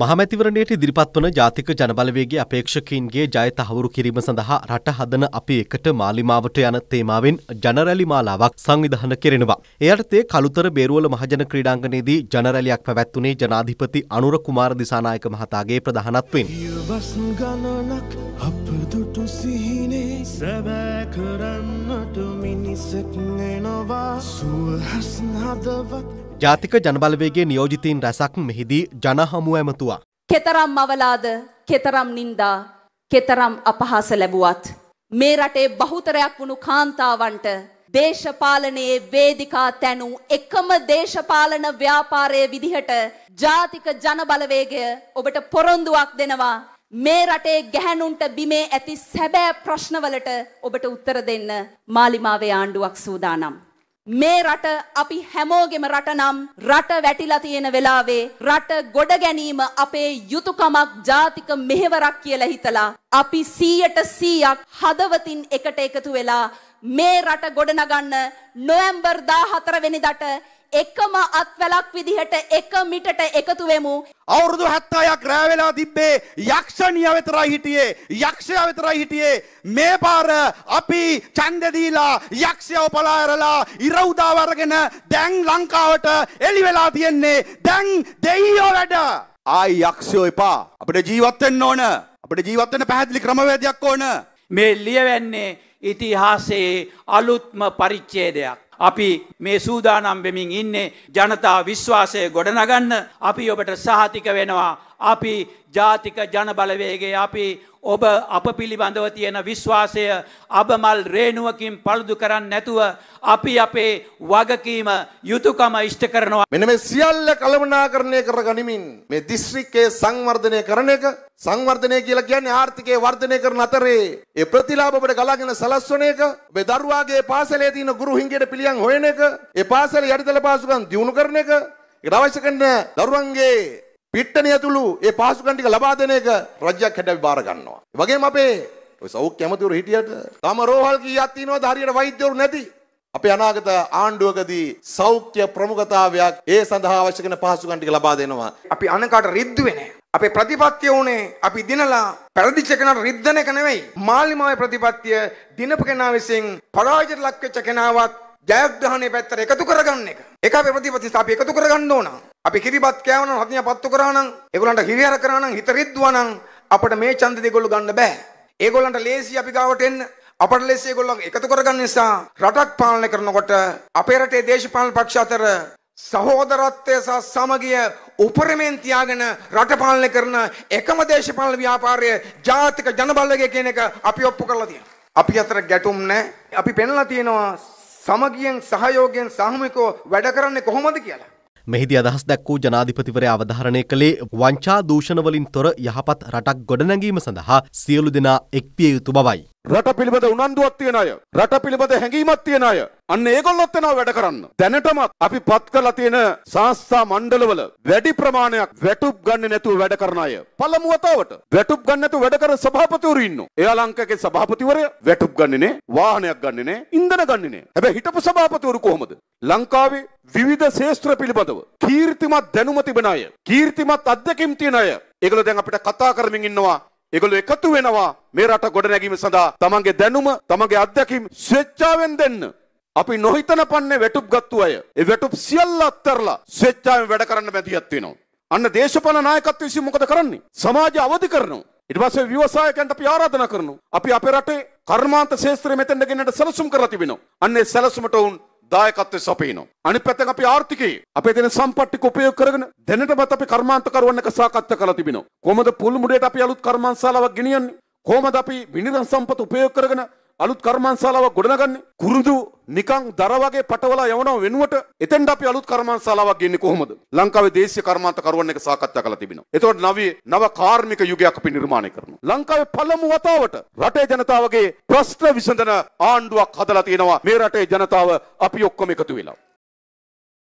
මහමැතිවරණයට ඉදිරිපත් වන ජාතික ජනබලවේගේ අපේක්ෂකයින්ගේ ජය තහවුරු කිරීම සඳහා රට හදන අපි එකට මාලිමාවට යන තේමාවෙන් ජනරැලි මාලාවක් සංවිධාන කෙරෙනවා. එයටතේ කළුතර බේරුවල මහජන ක්‍රීඩාංගණයේදී ජනරැලියක් පැවැත්වුණේ ජනාධිපති අනුර කුමාර දිසානායක මහතාගේ ප්‍රධානත්වයෙන්. සැබෑ කරන්නට මිනිසෙක් නෙනවා සුවහස් හදවත් ජාතික ජනබලවේගේ නියෝජිතීන් රැසක් මෙහිදී ජනහමුව ඇමතුවා. කෙතරම් අවලාද කෙතරම් නින්දා කෙතරම් අපහාස ලැබුවත්. මේ රටේ බහුතරයක් වුණු කාන්තාවන්ට දේශපාලනයේ වේදිකා තැනු එකම දේශපාලන ව්‍යාපාරය විදිහට ජාතික ජනබලවේගය ඔබට පොරොන්දුවක් දෙනවා මේ රටේ ගැහැනුන්ට බිමේ ඇති සැබෑ ප්‍රශ්නවලට ඔබට උත්තර දෙන්න මාලිමාවේ ආණ්ඩුවක් සූදානම්. මේ රට අපි හැමෝගෙම රට නම් රට වැටිලා තියෙන වෙලාවේ රට ගොඩ ගැනීම අපේ යුතුයකමක් ජාතික මෙහෙවරක් කියලා හිතලා අපි 100ට 100ක් හදවතින් එකට එකතු වෙලා මේ රට ගොඩනගන්න නොවැම්බර් 14 වෙනිදාට එකම අත්වැලක් විදිහට එක මිටට එකතු වෙමු. අවුරුදු 70ක් රැ වෙලා තිබ්බේ යක්ෂණිය විතරයි හිටියේ. යක්ෂයා විතරයි හිටියේ. මේ පාර අපි ඡන්දේ දීලා යක්ෂයව පලාරලා ඉර උදාව අරගෙන දැන් ලංකාවට එළි වෙලා තියෙන්නේ. දැන් දෙයියෝ වැඩ. ආයි යක්ෂයෝ එපා. අපිට ජීවත් වෙන්න ඕන. අපිට ජීවත් වෙන්න පැහැදිලි ක්‍රමවේදයක් ඕන. මේ ලියවන්නේ ඉතිහාසයේ අලුත්ම පරිච්ඡේදයක්. අපි මේ සූදානම් වෙමින් ඉන්නේ ජනතා විශ්වාසය ගොඩනගන්න අපි ඔබට සහතික වෙනවා. අපි ජාතික ජනබලවේගේ අපි ඔබ අප පිළිබඳව තියෙන විශ්වාසය අබමල් රේනුවකින් පළුදු කරන්න නැතුව අපි අපේ වගකීම යුතුකම ඉෂ්ට කරනවා. මෙන මේ සියල්ල කළමනාකරණය කර ගනිමින් මේ දිස්ත්‍රික්කයේ සංවර්ධනය කරන එක සංවර්ධනය කියලා කියන්නේ ආර්ථිකය වර්ධනය කරන අතරේ ඒ ප්‍රතිලාභ ඔබට ගලාගෙන සලස්වන එක ඔබේ දරුවාගේ පාසලේ තියෙන ගුරු හිඟයට පිළියම් හොයන එක ඒ පාසලේ යටිතල පාසුකම් දියුණු කරන එක ඒකට අවශ්‍ය කරන දරුවන්ගේ පිට්ටනය ඇතුළු ඒ පහසුකම් ටික ලබා දෙන එක රජ්‍යයක් හැඩ විභාර ගන්නවා. ඒ වගේම අපේ ඔය සෞඛ්‍ය ඇමතිවරු හිටියට තම රෝහල් කීයක් තියෙනවද හරියට වෛද්‍යවරු නැති. අපේ අනාගත ආණ්ඩුවකදී සෞඛ්‍ය ප්‍රමුඛතාවයක් ඒ සඳහා අවශ්‍ය කරන පහසුකම් ටික ලබා දෙනවා. අපි අනකට රිද්දුවේ නැහැ. අපේ ප්‍රතිපත්තිය උනේ අපි දිනලා පෙරදිච්ච කෙනාට රිද්දන එක නෙවෙයි. මාලිමාවේ ප්‍රතිපත්තිය දිනපු කෙනා විසින් පරාජයට ලක් වෙච්ච කෙනාවත් ජයග්‍රහණය පැත්තට එකතු කරගන්න එක. ඒක අපේ ප්‍රතිපත්තිය අපි එකතු කරගන්න ඕන. අපි කිරිබත් කෑවනම් හදින පත්තු කරානම් ඒගොල්ලන්ට හිරිහැර කරානම් හිත රිද්දුවානම් අපිට මේ ඡන්ද දෙගොල්ලෝ ගන්න බෑ. ඒගොල්ලන්ට ලේසි අපි ගාවට එන්න. අපට ලෙස ඒගොල්ලෝ එකතු කරගන්න නිසා රටක් පාලනය කරනකොට අපේ රටේ දේශපාලන පක්ෂ අතර සහෝදරත්වය සහ සමගිය උපරිමෙන් තියාගෙන රට පාලනය කරන එකම දේශපාලන ව්‍යාපාරය ජාතික ජනබලවේගය කියන එක අපි ඔප්පු කරලා තියෙනවා. අපි අතර ගැටුම් නැහැ. අපි පෙන්ලා තියෙනවා සමගියෙන් සහයෝගයෙන් සාමූහිකව වැඩ කරන්නේ කොහොමද කියලා. මෙහිදී අදහස් දැක් වූ ජනාධිපතිවරයා අවධාරණය කළේ වංචා දූෂණවලින් තොර යහපත් රටක් ගොඩනැගීම සඳහා සියලු දෙනා එක්විය යුතු බවයි. රට පිළිබඳ උනන්දුවක් තියෙන අය, රට පිළිබඳ හැඟීමක් තියෙන අය, අන්න ඒගොල්ලොත් එනවා වැඩ කරන්න. දැනටමත් අපි පත් කරලා තියෙන සාස්ථා මණ්ඩලවල වැඩි ප්‍රමාණයක් වැටුප් ගන්න නැතුව වැඩ කරන අය. පළමු වතාවට වැටුප් ගන්න නැතුව වැඩ කරන සභාපතිවරු ඉන්නවා. ඒ ලංකාවේ සභාපතිවරය වැටුප් ගන්නේ නේ, වාහනයක් ගන්නේ නේ, ඉන්ධන ගන්නේ නේ. හැබැයි හිටපු සභාපතිවරු කොහොමද? ලංකාවේ විවිධ ශේෂත්‍ර පිළිබඳව කීර්තිමත් දැනුම තිබෙන අය කීර්තිමත් අධ්‍යක්ීම් තියෙන අය ඒගොල්ලෝ දැන් අපිට කතා කරමින් ඉන්නවා ඒගොල්ලෝ එකතු වෙනවා මේ රට ගොඩනැගීම සඳහා තමන්ගේ දැනුම තමන්ගේ අධ්‍යක්ීම් ස්වේච්ඡාවෙන් දෙන්න අපි නොහිතන පන්නේ වැටුප් ගත්තු අය ඒ වැටුප් සියල්ල අත්හැරලා ස්වේච්ඡාවෙන් වැඩ කරන්න බැඳියක් තියෙනවා අන්න දේශපාලන නායකත්වය විසින් මොකද කරන්නේ සමාජය අවදි කරනවා ඊට පස්සේ ව්‍යවසායකයන්ට අපි ආරාධනා කරනවා අපි අපේ රටේ කර්මාන්ත ශාස්ත්‍රය මෙතෙන්ට ගෙන්නට සැලසුම් කරලා තිබෙනවා අන්න ඒ සැලසුමට උන් දායකත්වය සපයනවා. අනිත් පැත්තෙන් අපි ආර්ථිකයේ අපේ තියෙන සම්පත් ටික උපයෝග කරගෙන දැනටමත් අපි කර්මාන්තකරුවන් එක්ක සාකච්ඡා කරලා තිබෙනවා. කොහොමද පුල් මුඩේට අපි අලුත් කර්මාන්තශාලාවක් ගෙනියන්නේ? කොහොමද අපි විනිරන් සම්පත උපයෝග කරගෙන අලුත් කර්මාන්ශාලාවක් ගොඩනගන්නේ. කුරුඳු නිකං දර වගේ පටවලා යවනව වෙනුවට එතෙන්ට අපි අලුත් කර්මාන්ශාලාවක් ගෙන්නේ කොහොමද? ලංකාවේ දේශීය කර්මාන්ත කරුවන් එක සාකච්ඡා කළා තිබෙනවා. ඒතකොට නව නව කාර්මික යුගයක් අපි නිර්මාණය කරනවා. ලංකාවේ පළමු වතාවට රටේ ජනතාවගේ ප්‍රශ්න විසඳන ආණ්ඩුවක් හදලා තියෙනවා. මේ රටේ ජනතාව අපි ඔක්කොම එකතු වෙලා